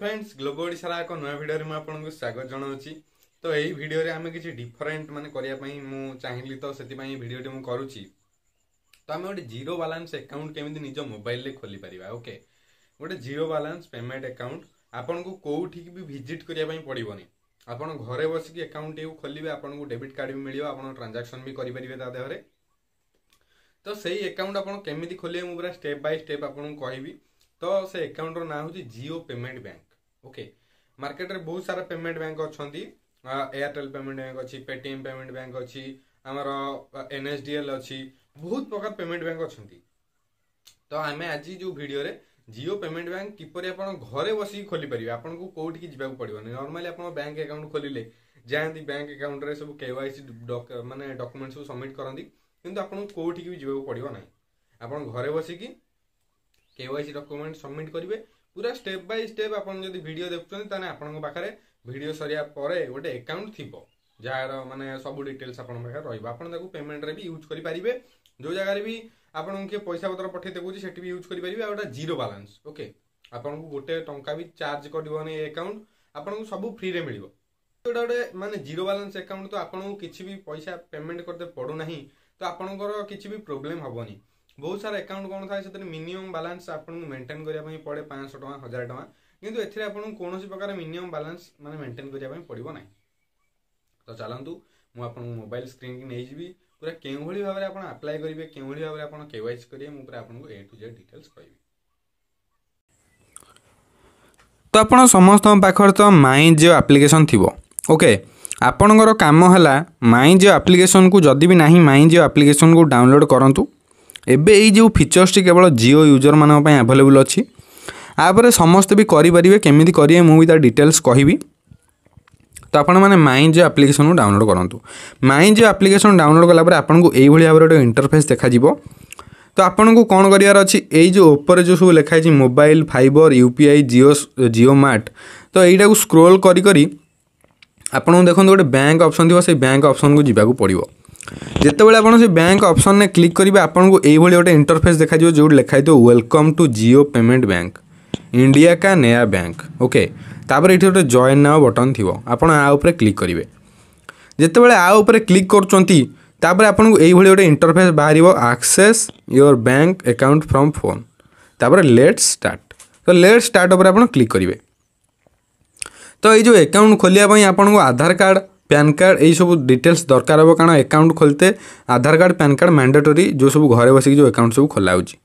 friends globe ଓଡ଼ିଶାର ଏକ ନୂଆ ଭିଡ଼ିଓରେ ମୁଁ ଆପଣଙ୍କୁ ସ୍ୱାଗତ ଜଣାଉଛି ତ ଏଇ ଭିଡ଼ିଓରେ ଆମେ କିଛି ଡିଫରେଣ୍ଟ ମାନେ କରିବା ପାଇଁ ମୁଁ ଚାହିଁଲି ତ ସେଥିପାଇଁ ଏଇ ଭିଡ଼ିଓଟି ମୁଁ କରୁଛି ତ ଆମେ ଗୋଟେ ଜିରୋ ବାଲାନ୍ସ ଆକାଉଣ୍ଟ କେମିତି ନିଜ ମୋବାଇଲରେ ଖୋଲିପାରିବା ଓକେ ଗୋଟେ ଜିରୋ ବାଲାନ୍ସ ପେମେଣ୍ଟ ଆକାଉଣ୍ଟ ଆପଣଙ୍କୁ କେଉଁଠିକି ବି ଭିଜିଟ୍ କରିବା ପାଇଁ ପଡ଼ିବନି ଆପଣ ଘରେ ବସିକି ଆକାଉଣ୍ଟଟିକୁ ଖୋଲିବେ ଆପଣଙ୍କୁ ଡେବିଟ୍ କାର୍ଡ଼ ବି ମିଳିବ ଆପଣ ଟ୍ରାଞ୍ଜାକ୍ସନ୍ ବି କରିପାରିବେ ତା ଦେହରେ ତ ସେଇ ଆକାଉଣ୍ଟ ଆପଣ କେମିତି ଖୋଲିବେ ମୁଁ ପୁରା ଷ୍ଟେପ୍ ବାଇ ଷ୍ଟେପ୍ ଆପଣଙ୍କୁ କହିବି ତ ସେ ଆକାଉଣ୍ଟର ନାଁ ହେଉଛି ଜିଓ ପେମେଣ୍ଟ ବ୍ୟାଙ୍କ ଓକେ ମାର୍କେଟରେ ବହୁତ ସାରା ପେମେଣ୍ଟ ବ୍ୟାଙ୍କ ଅଛନ୍ତି ଏୟାରଟେଲ୍ ପେମେଣ୍ଟ ବ୍ୟାଙ୍କ ଅଛି ପେଟିଏମ୍ ପେମେଣ୍ଟ ବ୍ୟାଙ୍କ ଅଛି ଆମର ଏନ୍ଏସ୍ଡିଏଲ୍ ଅଛି ବହୁତ ପ୍ରକାର ପେମେଣ୍ଟ ବ୍ୟାଙ୍କ ଅଛନ୍ତି ତ ଆମେ ଆଜି ଯେଉଁ ଭିଡ଼ିଓରେ ଜିଓ ପେମେଣ୍ଟ ବ୍ୟାଙ୍କ କିପରି ଆପଣ ଘରେ ବସିକି ଖୋଲିପାରିବେ ଆପଣଙ୍କୁ କୋଉଠିକି ଯିବାକୁ ପଡ଼ିବନି ନର୍ମାଲି ଆପଣ ବ୍ୟାଙ୍କ ଆକାଉଣ୍ଟ ଖୋଲିଲେ ଯାଆନ୍ତି ବ୍ୟାଙ୍କ ଆକାଉଣ୍ଟରେ ସବୁ କେୱାଇସି ମାନେ ଡକୁମେଣ୍ଟ ସବୁ ସବମିଟ୍ କରନ୍ତି କିନ୍ତୁ ଆପଣଙ୍କୁ କୋଉଠିକି ବି ଯିବାକୁ ପଡ଼ିବ ନାହିଁ ଆପଣ ଘରେ ବସିକି କେୱାଇସି ଡକୁମେଣ୍ଟ ସବମିଟ୍ କରିବେ ପୁରା ଷ୍ଟେପ୍ ବାଇ ଷ୍ଟେପ୍ ଆପଣ ଯଦି ଭିଡ଼ିଓ ଦେଖୁଛନ୍ତି ତାହେଲେ ଆପଣଙ୍କ ପାଖରେ ଭିଡ଼ିଓ ସରିବା ପରେ ଗୋଟେ ଆକାଉଣ୍ଟ ଥିବ ଯାହାର ମାନେ ସବୁ ଡିଟେଲ୍ସ ଆପଣଙ୍କ ପାଖରେ ରହିବ ଆପଣ ତାକୁ ପେମେଣ୍ଟରେ ବି ୟୁଜ୍ କରିପାରିବେ ଯେଉଁ ଜାଗାରେ ବି ଆପଣଙ୍କୁ କିଏ ପଇସା ପତ୍ର ପଠାଇ ଦେଖୁଛି ସେଠି ବି ୟୁଜ୍ କରିପାରିବେ ଆଉ ଏଇଟା ଜିରୋ ବାଲାନ୍ସ ଓକେ ଆପଣଙ୍କୁ ଗୋଟେ ଟଙ୍କା ବି ଚାର୍ଜ କରିବନି ଏ ଆକାଉଣ୍ଟ ଆପଣଙ୍କୁ ସବୁ ଫ୍ରିରେ ମିଳିବ ଏଇଟା ଗୋଟେ ମାନେ ଜିରୋ ବାଲାନ୍ସ ଆକାଉଣ୍ଟ ତ ଆପଣଙ୍କୁ କିଛି ବି ପଇସା ପେମେଣ୍ଟ କରିଦେବେ ପଡ଼ୁନାହିଁ ତ ଆପଣଙ୍କର କିଛି ବି ପ୍ରୋବ୍ଲେମ୍ ହେବନି ବହୁତ ସାରା ଆକାଉଣ୍ଟ କ'ଣ ଥାଏ ସେଥିରେ ମିନିମମ୍ ବାଲାନ୍ସ ଆପଣଙ୍କୁ ମେଣ୍ଟେନ୍ କରିବା ପାଇଁ ପଡ଼େ ପାଞ୍ଚଶହ ଟଙ୍କା ହଜାର ଟଙ୍କା କିନ୍ତୁ ଏଥିରେ ଆପଣଙ୍କୁ କୌଣସି ପ୍ରକାର ମିନିମମ୍ ବାଲାନ୍ସ ମାନେ ମେଣ୍ଟେନ୍ କରିବା ପାଇଁ ପଡ଼ିବ ନାହିଁ ତ ଚାଲନ୍ତୁ ମୁଁ ଆପଣଙ୍କୁ ମୋବାଇଲ୍ ସ୍କ୍ରିନ୍କୁ ନେଇଯିବି ପୁରା କେଉଁଭଳି ଭାବରେ ଆପଣ ଆପ୍ଲାଏ କରିବେ କେଉଁଭଳି ଭାବରେ ଆପଣ କେ ୱାଇସି କରିବେ ମୁଁ ପୁରା ଆପଣଙ୍କୁ ଏ ଟୁ ଜେଡ଼ ଡିଟେଲ୍ସ କହିବି ତ ଆପଣ ସମସ୍ତଙ୍କ ପାଖରେ ତ ମାଇଁ ଜିଓ ଆପ୍ଲିକେସନ୍ ଥିବ ଓକେ ଆପଣଙ୍କର କାମ ହେଲା ମାଇଁ ଜିଓ ଆପ୍ଲିକେସନ୍କୁ ଯଦି ବି ନାହିଁ ମାଇଁ ଜିଓ ଆପ୍ଲିକେସନ୍କୁ ଡାଉନଲୋଡ଼୍ କରନ୍ତୁ ଏବେ ଏଇ ଯେଉଁ ଫିଚର୍ସଟି କେବଳ ଜିଓ ୟୁଜର୍ମାନଙ୍କ ପାଇଁ ଆଭେଲେବୁଲ୍ ଅଛି ଆପରେ ସମସ୍ତେ ବି କରିପାରିବେ କେମିତି କରିବେ ମୁଁ ବି ତା ଡିଟେଲ୍ସ କହିବି ତ ଆପଣମାନେ ମାଇଁ ଜିଓ ଆପ୍ଲିକେସନକୁ ଡାଉନଲୋଡ଼ କରନ୍ତୁ ମାଇଁ ଜିଓ ଆପ୍ଲିକେସନ ଡାଉନଲୋଡ଼ କଲା ପରେ ଆପଣଙ୍କୁ ଏଇଭଳି ଭାବରେ ଗୋଟେ ଇଣ୍ଟରଫେସ୍ ଦେଖାଯିବ ତ ଆପଣଙ୍କୁ କ'ଣ କରିବାର ଅଛି ଏଇ ଯେଉଁ ଉପରେ ଯେଉଁ ସବୁ ଲେଖା ହେଇଛି mobile fibre U P I Jio Jio Mart ତ ଏଇଟାକୁ ସ୍କ୍ରୋଲ୍ କରି କରି ଆପଣଙ୍କୁ ଦେଖନ୍ତୁ ଗୋଟେ ବ୍ୟାଙ୍କ ଅପସନ୍ ଥିବ ସେଇ ବ୍ୟାଙ୍କ ଅପସନ୍କୁ ଯିବାକୁ ପଡ଼ିବ যেতবে আপনার সে ব্যাঙ্ক অপসনে ক্লিক করবে আপনার এইভাবে গোটে ইন্টরফেস দেখা যাবে যেটি লেখা হয়ে welcome to Jio payment bank India কা নয়া ব্যাঙ্ক ওকে তাপরে এটি গোটে জয়েন নাও বটন থিব আপনার আ উপরে ক্লিক করবে যেতবে আ উপরে ক্লিক করছেন তাপরে আপনার এইভাবে গোটে ইন্টরফেস বাহার access your bank account from phone তাপরে লেট স্টার্ট তো লেট স্টার্ট উপরে আপনার ক্লিক করবে তো এই যে আকাউন্ট খোলিয়া আপনার আধার কার্ড প্যান কার্ড এইসব ডিটেলস দরকার হব কারণ আকাউন্ট খোলতে Aadhaar card PAN card mandatory যে সব ঘরে বসিকি যে আকাউন্ট সব খোলা হচ্ছে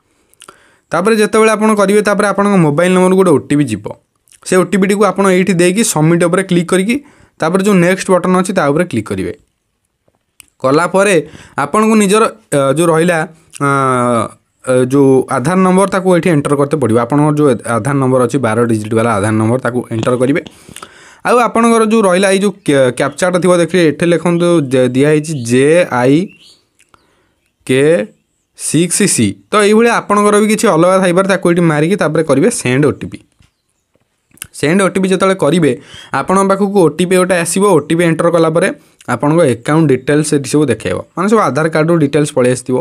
তাপরে যেতবে আপনার করবে তাপরে আপনার মোবাইল নম্বর গোটে ওটিপি যাব সে ওটিপিটি আপনার এইটি দিয়ে সবমিট উপরে ক্লিক করি তাপরে যে নেক্সট বটন অছি তা উপরে ক্লিক করবে কলাপরে আপনার নিজের যে রহলা যে আধার নম্বর তাকে এটি এন্টার করতে পড়বে আপনার যে আধার নম্বর अच्छे बार ডিজিট বা আধার নম্বর তাকে এন্টার করবে ଆଉ ଆପଣଙ୍କର ଯେଉଁ ରହିଲା ଏଇ ଯେଉଁ କ୍ୟାପଚାଟା ଥିବ ଦେଖିବେ ଏଠି ଲେଖନ୍ତୁ ଦିଆହେଇଛି J I K six C ତ ଏଇଭଳି ଆପଣଙ୍କର ବି କିଛି ଅଲଗା ଥାଇପାରେ ତାକୁ ଏଠି ମାରିକି ତାପରେ କରିବେ send O T P send O T P ଯେତେବେଳେ କରିବେ ଆପଣଙ୍କ ପାଖକୁ ଓ ଟି ପି ଗୋଟେ ଆସିବ ଓ ଟି ପି ଏଣ୍ଟର କଲା ପରେ ଆପଣଙ୍କ ଆକାଉଣ୍ଟ ଡିଟେଲ୍ସ ଏଠି ସବୁ ଦେଖାଇବ ମାନେ ସବୁ ଆଧାର କାର୍ଡ଼ରୁ ଡିଟେଲ୍ସ ପଳେଇ ଆସିଥିବ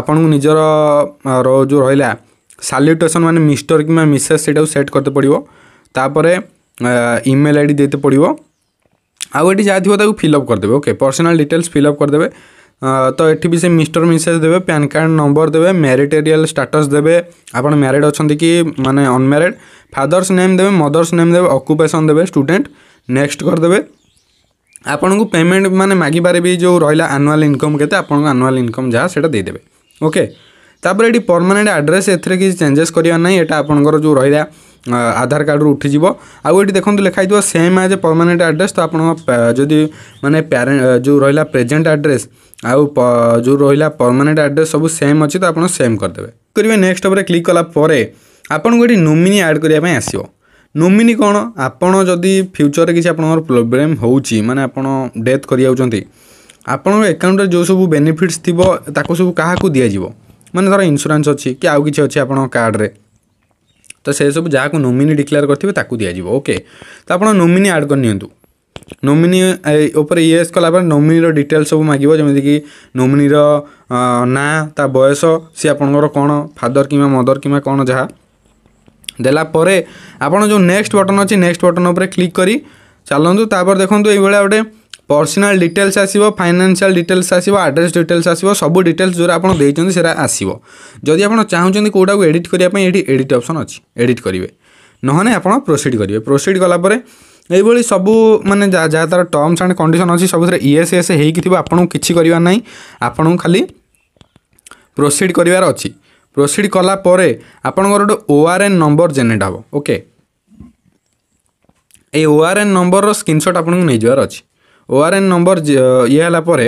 ଆପଣଙ୍କୁ ନିଜର ଯେଉଁ ରହିଲା ସାଲ୍ୟୁଟେସନ୍ ମାନେ ମିଷ୍ଟର କିମ୍ବା ମିସେସ୍ ସେଇଟାକୁ ସେଟ୍ କରିତେ ପଡ଼ିବ ତାପରେ ଇମେଲ୍ ଆଇ ଡ଼ି ଦେଇତେ ପଡ଼ିବ ଆଉ ଏଠି ଯାହା ଥିବ ତାକୁ ଫିଲ୍ଅପ୍ କରିଦେବେ ଓକେ ପର୍ସନାଲ୍ ଡିଟେଲ୍ସ ଫିଲ୍ଅପ୍ କରିଦେବେ ତ ଏଠି ବି ସେ ମିଷ୍ଟର ମିସେସ୍ ଦେବେ ପ୍ୟାନ୍ କାର୍ଡ଼ ନମ୍ବର ଦେବେ ମ୍ୟାରିଟେରିଆଲ୍ ଷ୍ଟାଟସ୍ ଦେବେ ଆପଣ ମ୍ୟାରେଡ଼୍ ଅଛନ୍ତି କି ମାନେ ଅନମ୍ୟାରେଡ଼୍ ଫାଦର୍ସ ନେମ୍ ଦେବେ ମଦର୍ସ ନେମ୍ ଦେବେ ଅକୁପେସନ୍ ଦେବେ ଷ୍ଟୁଡେଣ୍ଟ ନେକ୍ସଟ କରିଦେବେ ଆପଣଙ୍କୁ ପେମେଣ୍ଟ ମାନେ ମାଗିବାରେ ବି ଯେଉଁ ରହିଲା ଆନୁଆଲ୍ ଇନକମ୍ କେତେ ଆପଣଙ୍କୁ ଆନୁଆଲ୍ ଇନକମ୍ ଯାହା ସେଇଟା ଦେଇଦେବେ ଓକେ ତାପରେ ଏଠି ପରମାନେଣ୍ଟ ଆଡ୍ରେସ୍ ଏଥିରେ କିଛି ଚେଞ୍ଜେସ୍ କରିବା ନାହିଁ ଏଇଟା ଆପଣଙ୍କର ଯେଉଁ ରହିଲା আধার কার্ডରୁ ଉଠିଯିବ ଆଉ ଏଠି ଦେଖନ୍ତୁ ଲେଖା ହେଇଥିବ ସେମ୍ ଆଜ୍ ପର୍ମାନେଣ୍ଟ ଆଡ୍ରେସ୍ ତ ଆପଣଙ୍କ ଯଦି ମାନେ ପ୍ୟାରେ ଯେଉଁ ରହିଲା ପ୍ରେଜେଣ୍ଟ ଆଡ୍ରେସ୍ ଆଉ ଯେଉଁ ରହିଲା ପର୍ମାନେଣ୍ଟ ଆଡ୍ରେସ୍ ସବୁ ସେମ୍ ଅଛି ତ ଆପଣ ସେମ୍ କରିଦେବେ କରିବେ ନେକ୍ସଟ ଉପରେ କ୍ଲିକ୍ କଲା ପରେ ଆପଣଙ୍କୁ ଏଠି ନୋମିନି ଆଡ଼୍ କରିବା ପାଇଁ ଆସିବ ନୋମିନି କ'ଣ ଆପଣ ଯଦି ଫ୍ୟୁଚରରେ କିଛି ଆପଣଙ୍କର ପ୍ରୋବ୍ଲେମ୍ ହେଉଛି ମାନେ ଆପଣ ଡେଥ୍ କରିଯାଉଛନ୍ତି ଆପଣଙ୍କ ଆକାଉଣ୍ଟରେ ଯେଉଁ ସବୁ ବେନିଫିଟ୍ସ ଥିବ ତାକୁ ସବୁ କାହାକୁ ଦିଆଯିବ ମାନେ ଧର ଇନ୍ସୁରାନ୍ସ ଅଛି କି ଆଉ କିଛି ଅଛି ଆପଣଙ୍କ କାର୍ଡ଼ରେ ତ ସେସବୁ ଯାହାକୁ ନୋମିନି ଡିକ୍ଲେୟାର କରିଥିବେ ତାକୁ ଦିଆଯିବ ଓକେ ତ ଆପଣ ନୋମିନି ଆଡ଼୍ କରିନିଅନ୍ତୁ ନୋମିନି ଉପରେ ଇଏସ୍ କଲା ପରେ ନୋମିନିର ଡିଟେଲ୍ ସବୁ ମାଗିବ ଯେମିତିକି ନୋମିନିର ନାଁ ତା ବୟସ ସିଏ ଆପଣଙ୍କର କ'ଣ ଫାଦର କିମ୍ବା ମଦର କିମ୍ବା କ'ଣ ଯାହା ଦେଲା ପରେ ଆପଣ ଯେଉଁ ନେକ୍ସଟ ବଟନ୍ ଅଛି ନେକ୍ସଟ ବଟନ୍ ଉପରେ କ୍ଲିକ୍ କରି ଚାଲନ୍ତୁ ତାପରେ ଦେଖନ୍ତୁ ଏଇଭଳିଆ ଗୋଟେ पर्सनाल डिटेल्स आसो फाइनान्शियल डिटेल्स आसो आड्रेस डिटेल्स आसो सब डिटेल्स जो आप देखते से आसो जदि आप चाहूँ कौटा को एडिट करने ये एडिट अप्सन अच्छी एडिट करेंगे নহলে আপনার প্রোসিড করবে প্রোসিড কলাপরে এইভাবে সবু মানে যা যা তার টর্মস আন্ড কন্ডিশন অছি সবুথে ইএস এস হয়েকি থাকবে আপনার কিছু করার না আপনার খালি প্রোসিড করার অছি প্রোসিড কলাপরে আপনার গোটে ওআরএন নম্বর জেনেট হব ওকে এই ওআরএন নম্বরর স্ক্রিনশট আপনার নিয়ে যাওয়ার অছি ওআরএন নম্বর ইয়ে হল পরে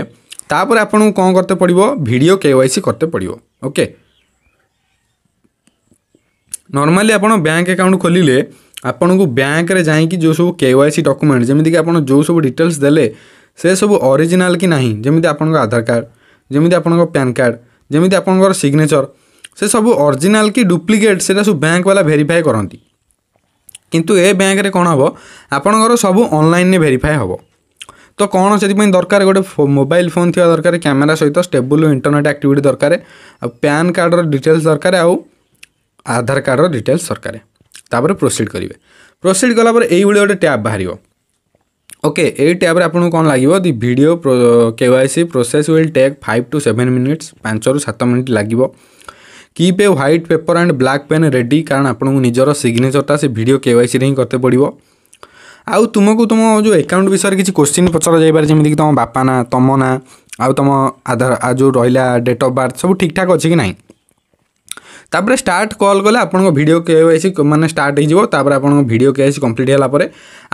তাপরে আপনার কম করতে পড়ব ভিডিও কেওয়াইসি করতে পড়ব ওকে নর্মালি আপনার ব্যাঙ্ক আকাউন্ট খোলিলে ଆପଣଙ୍କୁ ବ୍ୟାଙ୍କରେ ଯାଇକି ଯେଉଁ ସବୁ କେ ୱାଇ ସି ଡକୁମେଣ୍ଟ ଯେମିତିକି ଆପଣ ଯେଉଁ ସବୁ ଡିଟେଲ୍ସ ଦେଲେ ସେ ସବୁ ଅରିଜିନାଲ୍ କି ନାହିଁ ଯେମିତି ଆପଣଙ୍କ ଆଧାର କାର୍ଡ଼ ଯେମିତି ଆପଣଙ୍କ ପ୍ୟାନ୍ କାର୍ଡ଼ ଯେମିତି ଆପଣଙ୍କର ସିଗ୍ନେଚର୍ ସେ ସବୁ ଅରିଜିନାଲ୍ କି ଡୁପ୍ଲିକେଟ୍ ସେଇଟା ସବୁ ବ୍ୟାଙ୍କବାଲା ଭେରିଫାଏ କରନ୍ତି କିନ୍ତୁ ଏ ବ୍ୟାଙ୍କରେ କ'ଣ ହେବ ଆପଣଙ୍କର ସବୁ ଅନଲାଇନ୍ରେ ଭେରିଫାଏ ହେବ ତ କ'ଣ ସେଥିପାଇଁ ଦରକାର ଗୋଟେ ମୋବାଇଲ ଫୋନ୍ ଥିବା ଦରକାର କ୍ୟାମେରା ସହିତ ଷ୍ଟେବୁଲ୍ ଇଣ୍ଟରନେଟ୍ ଆକ୍ଟିଭିଟି ଦରକାର ଆଉ ପ୍ୟାନ୍ କାର୍ଡ଼ର ଡିଟେଲ୍ସ ଦରକାର ଆଉ ଆଧାର କାର୍ଡ଼ର ଡିଟେଲ୍ସ ଦରକାର ତାପରେ ପ୍ରୋସିଡ଼ କରିବେ ପ୍ରୋସିଡ଼ କଲାପରେ ଏଇଭଳି ଗୋଟେ ଟ୍ୟାବ୍ ବାହାରିବ ଓକେ ଏଇ ଟ୍ୟାବ୍ରେ ଆପଣଙ୍କୁ କ'ଣ ଲାଗିବ the video K Y C process will take five to seven minutes ପାଞ୍ଚରୁ ସାତ ମିନିଟ୍ ଲାଗିବ keep a white paper and black pen ready କାରଣ ଆପଣଙ୍କୁ ନିଜର ସିଗ୍ନେଚର୍ଟା ସେ ଭିଡ଼ିଓ କେ ୱାଇ ସିରେ ହିଁ କରିତେ ପଡ଼ିବ ଆଉ ତୁମକୁ ତୁମ ଯେଉଁ ଆକାଉଣ୍ଟ ବିଷୟରେ କିଛି କୋଶ୍ଚିନ୍ ପଚରା ଯାଇପାରେ ଯେମିତିକି ତୁମ ବାପା ନାଁ ତୁମ ନାଁ ଆଉ ତୁମ ଆଧାର ଆଉ ଯେଉଁ ରହିଲା ଡେଟ୍ ଅଫ୍ ବାର୍ଥ ସବୁ ଠିକ୍ଠାକ୍ ଅଛି କି ନାହିଁ ତାପରେ ଷ୍ଟାର୍ଟ କଲ୍ କଲେ ଆପଣଙ୍କ ଭିଡ଼ିଓ କେ ୱାଇ ସି ମାନେ ଷ୍ଟାର୍ଟ ହେଇଯିବ ତାପରେ ଆପଣଙ୍କ video K Y C complete ହେଲା ପରେ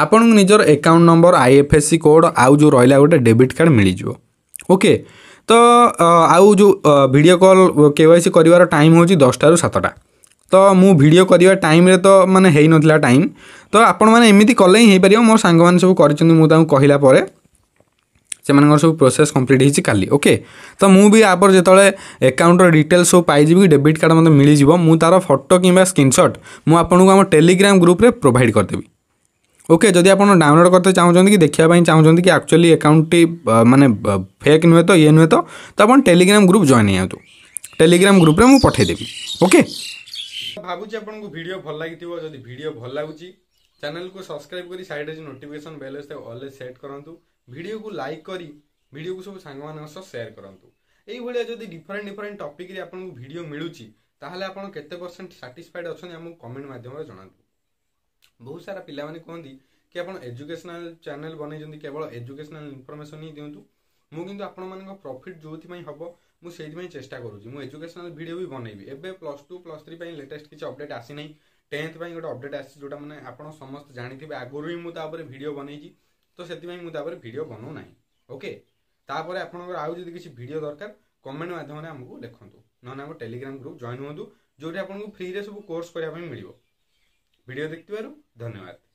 ଆପଣଙ୍କୁ ନିଜର account number I F S C code ଆଉ ଯେଉଁ ରହିଲା ଗୋଟେ ଡେବିଟ୍ କାର୍ଡ଼ ମିଳିଯିବ ଓକେ ତ ଆଉ ଯେଉଁ video call K Y C କରିବାର ଟାଇମ୍ ହେଉଛି ଦଶଟାରୁ ସାତଟା ତ ମୁଁ ଭିଡ଼ିଓ କରିବା ଟାଇମ୍ରେ ତ ମାନେ ହେଇନଥିଲା ଟାଇମ୍ ତ ଆପଣମାନେ ଏମିତି କଲେ ହିଁ ହେଇପାରିବ ମୋ ସାଙ୍ଗମାନେ ସବୁ କରିଛନ୍ତି ମୁଁ ତାଙ୍କୁ କହିଲା ପରେ ସେମାନଙ୍କର ସବୁ ପ୍ରୋସେସ୍ କମ୍ପ୍ଲିଟ୍ ହେଇଛି କାଲି ଓକେ ତ ମୁଁ ବି ଆପରେ ଯେତେବେଳେ ଆକାଉଣ୍ଟର ଡିଟେଲ୍ସ ସବୁ ପାଇଯିବି ଡେବିଟ୍ କାର୍ଡ଼ ମୋତେ ମିଳିଯିବ ମୁଁ ତା'ର ଫଟୋ କିମ୍ବା ସ୍କ୍ରିନ୍ସଟ୍ ମୁଁ ଆପଣଙ୍କୁ ଆମ ଟେଲିଗ୍ରାମ ଗ୍ରୁପ୍ରେ ପ୍ରୋଭାଇଡ଼ କରିଦେବି ଓକେ ଯଦି ଆପଣ ଡାଉନଲୋଡ଼୍ କରିତେ ଚାହୁଁଛନ୍ତି କି ଦେଖିବା ପାଇଁ ଚାହୁଁଛନ୍ତି କି ଆକ୍ଚୁଆଲି ଆକାଉଣ୍ଟଟି ମାନେ ଫେକ୍ ନୁହେଁ ତ ଇଏ ନୁହେଁ ତ ତ ଆପଣ ଟେଲିଗ୍ରାମ ଗ୍ରୁପ୍ ଜଏନ୍ ହେଇଯାଆନ୍ତୁ ଟେଲିଗ୍ରାମ ଗ୍ରୁପ୍ରେ ମୁଁ ପଠାଇଦେବି ଓକେ ভাবুছি আপনার ভিডিও ভাল লাগি যদি ভিডিও ভাল লাগুচি চ্যানেলকে সবসক্রাইব করে সাইডে যে নোটিফিকেসন বেল আছে অলরে সেট করতু ভিডিওকে লাইক করে ভিডিওকে সব সাংমান সহ সেয়ার করতু এইভাবে যদি ডিফরেন্ট ডিফরেন্ট টপিক্রে আপনার ভিডিও মিলুচি তাহলে আপনার কেতে পরসেন্ট স্যাটিসফাইড অনেক আমি কমেন্ট মাধ্যমে জনাতু বহু সারা পিলামানে কুহতি কি আপনার এজুকেশনাল চ্যানেল বনাইছেন কেবল এজুকেশনাল ইনফরমেশন হি দিও মু কিন্তু আপনার প্রফিট যে হব ମୁଁ ସେଇଥିପାଇଁ ଚେଷ୍ଟା କରୁଛି ମୁଁ ଏଜୁକେସନାଲ୍ ଭିଡ଼ିଓ ବି ବନେଇବି ଏବେ ପ୍ଲସ୍ ଟୁ ପ୍ଲସ୍ ଥ୍ରୀ ପାଇଁ ଲେଟେଷ୍ଟ କିଛି ଅପଡ଼େଟ୍ ଆସିନାହିଁ ଟେନ୍ଥ ପାଇଁ ଗୋଟେ ଅପଡ଼େଟ୍ ଆସିଛି ଯେଉଁଟା ମାନେ ଆପଣ ସମସ୍ତେ ଜାଣିଥିବେ ଆଗରୁ ହିଁ ମୁଁ ତା ଉପରେ ଭିଡ଼ିଓ ବନେଇଛି ତ ସେଥିପାଇଁ ମୁଁ ତାପରେ ଉପରେ ଭିଡ଼ିଓ ବନାଉନାହିଁ ଓକେ ତାପରେ ଆପଣଙ୍କର ଆଉ ଯଦି କିଛି ଭିଡ଼ିଓ ଦରକାର କମେଣ୍ଟ ମାଧ୍ୟମରେ ଆମକୁ ଲେଖନ୍ତୁ ନହେଲେ ଆମ ଟେଲିଗ୍ରାମ ଗ୍ରୁପ୍ ଜଏନ୍ ହୁଅନ୍ତୁ ଯେଉଁଠି ଆପଣଙ୍କୁ ଫ୍ରିରେ ସବୁ କୋର୍ସ କରିବା ପାଇଁ ମିଳିବ ଭିଡ଼ିଓ ଦେଖିଥିବାରୁ ଧନ୍ୟବାଦ